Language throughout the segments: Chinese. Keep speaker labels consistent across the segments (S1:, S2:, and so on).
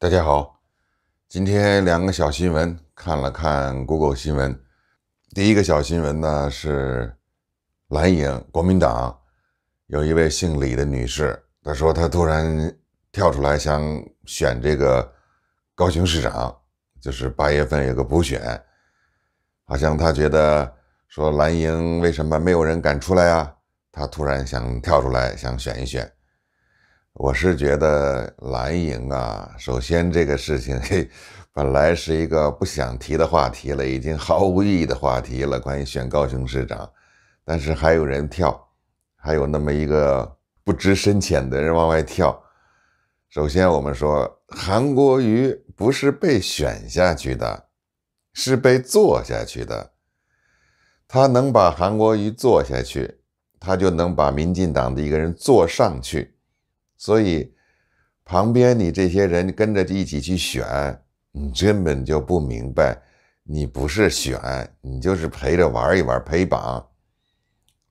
S1: 大家好，今天两个小新闻。看了看 Google 新闻，第一个小新闻呢是蓝营国民党有一位姓李的女士，她说她突然跳出来想选这个高雄市长，就是八月份有个补选，好像她觉得说蓝营为什么没有人敢出来啊，她突然想跳出来想选一选。我是觉得蓝营啊，首先这个事情 嘿，本来是一个不想提的话题了，已经毫无意义的话题了，关于选高雄市长，但是还有人跳，还有那么一个不知深浅的人往外跳。首先，我们说韩国瑜不是被选下去的，是被做下去的。他能把韩国瑜做下去，他就能把民进党的一个人做上去。所以，旁边你这些人跟着一起去选，你根本就不明白，你不是选，你就是陪着玩一玩，陪绑。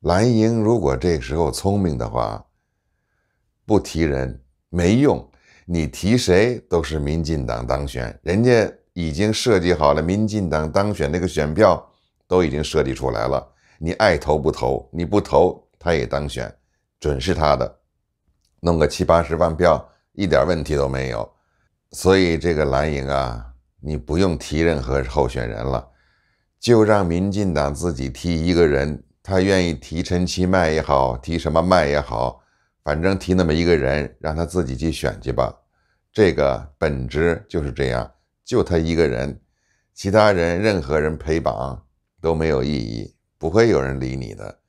S1: 蓝营如果这时候聪明的话，不提人没用，你提谁都是民进党当选，人家已经设计好了，民进党当选那个选票都已经设计出来了，你爱投不投，你不投他也当选，准是他的。弄个七八十万票，一点问题都没有。所以这个蓝营啊，你不用提任何候选人了，就让民进党自己提一个人，他愿意提陈其迈也好，提什么迈也好，反正提那么一个人，让他自己去选去吧。这个本质就是这样，就他一个人，其他人任何人陪绑都没有意义，不会有人理你的。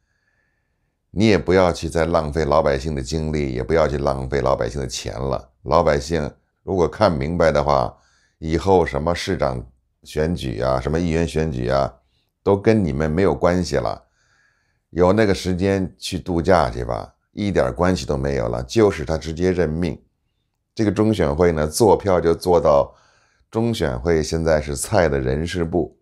S1: 你也不要去再浪费老百姓的精力，也不要去浪费老百姓的钱了。老百姓如果看明白的话，以后什么市长选举啊，什么议员选举啊，都跟你们没有关系了。有那个时间去度假去吧，一点关系都没有了。就是他直接任命，这个中选会呢，坐票就坐到中选会。现在是蔡的人事部，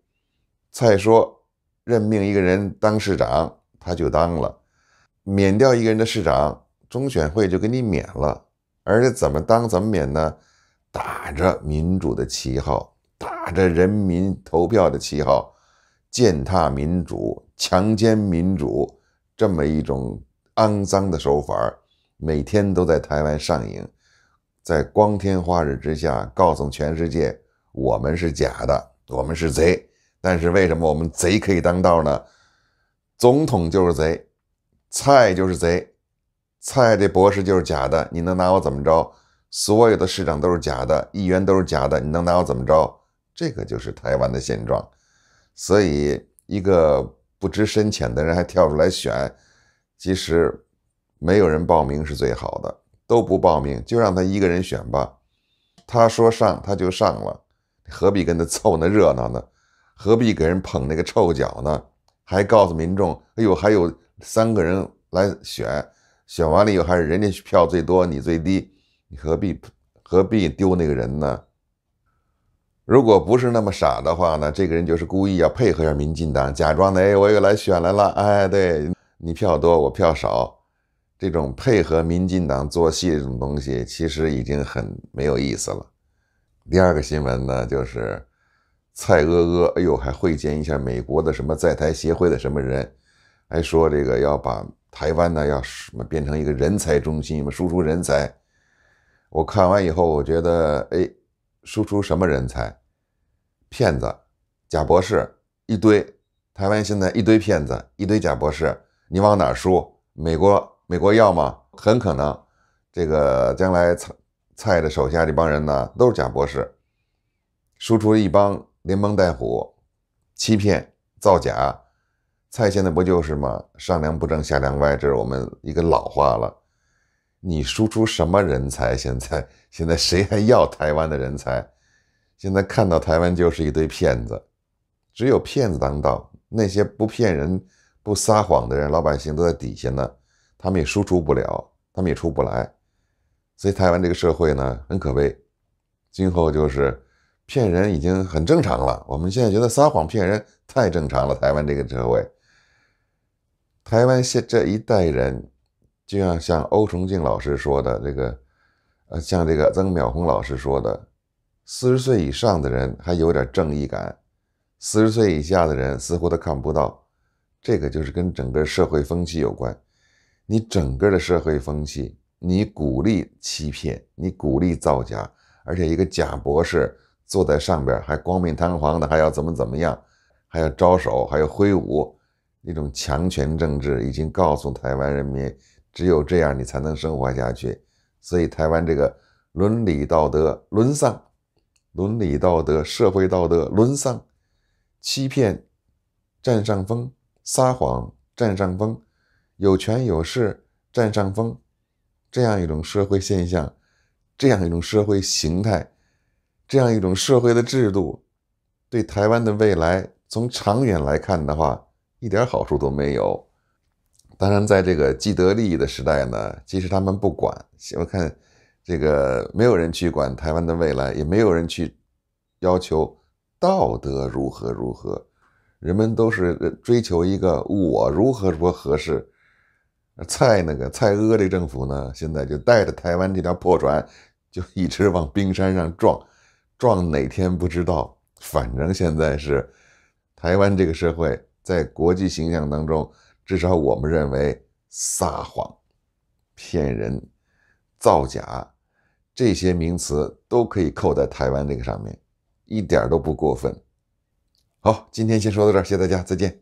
S1: 蔡说任命一个人当市长，他就当了。免掉一个人的市长，中选会就给你免了，而且怎么当怎么免呢？打着民主的旗号，打着人民投票的旗号，践踏民主、强奸民主，这么一种肮脏的手法，每天都在台湾上映，在光天化日之下告诉全世界：我们是假的，我们是贼。但是为什么我们贼可以当道呢？总统就是贼。蔡就是贼，蔡这博士就是假的，你能拿我怎么着？所有的市长都是假的，议员都是假的，你能拿我怎么着？这个就是台湾的现状。所以，一个不知深浅的人还跳出来选，其实没有人报名是最好的，都不报名，就让他一个人选吧。他说上他就上了，何必跟他凑那热闹呢？何必给人捧那个臭脚呢？还告诉民众，哎呦，还有三个人来选，选完了以后还是人家票最多，你最低，你何必何必丢那个人呢？如果不是那么傻的话呢，这个人就是故意要配合一下民进党，假装的哎，我又来选来了，哎，对你票多，我票少，这种配合民进党做戏这种东西，其实已经很没有意思了。第二个新闻呢，就是。蔡呃呃，哎呦，还会见一下美国的什么在台协会的什么人，还说这个要把台湾呢要什么变成一个人才中心什么输出人才。我看完以后，我觉得哎，输出什么人才？骗子、假博士一堆。台湾现在一堆骗子，一堆假博士，你往哪输？美国？美国要吗？很可能，这个将来蔡蔡的手下这帮人呢，都是假博士，输出一帮。连蒙带唬，欺骗、造假，蔡现在不就是吗？上梁不正下梁歪，这是我们一个老话了。你输出什么人才？现在现在谁还要台湾的人才？现在看到台湾就是一堆骗子，只有骗子当道，那些不骗人、不撒谎的人，老百姓都在底下呢，他们也输出不了，他们也出不来。所以台湾这个社会呢，很可悲，今后就是。骗人已经很正常了。我们现在觉得撒谎骗人太正常了。台湾这个社会，台湾现这一代人，就像像欧崇敬老师说的这个，呃，像这个曾淼红老师说的，四十岁以上的人还有点正义感，四十岁以下的人似乎都看不到。这个就是跟整个社会风气有关。你整个的社会风气，你鼓励欺骗，你鼓励造假，而且一个假博士。坐在上边还光明堂皇的，还要怎么怎么样，还要招手，还要挥舞，一种强权政治已经告诉台湾人民，只有这样你才能生活下去。所以台湾这个伦理道德沦丧，伦理道德、社会道德沦丧，欺骗占上风，撒谎占上风，有权有势占上风，这样一种社会现象，这样一种社会形态。这样一种社会的制度，对台湾的未来从长远来看的话，一点好处都没有。当然，在这个既得利益的时代呢，即使他们不管，我看这个没有人去管台湾的未来，也没有人去要求道德如何如何。人们都是追求一个我如何如何合适。蔡那个蔡锷这政府呢，现在就带着台湾这条破船，就一直往冰山上撞。撞哪天不知道，反正现在是台湾这个社会在国际形象当中，至少我们认为撒谎、骗人、造假这些名词都可以扣在台湾这个上面，一点都不过分。好，今天先说到这儿，谢谢大家，再见。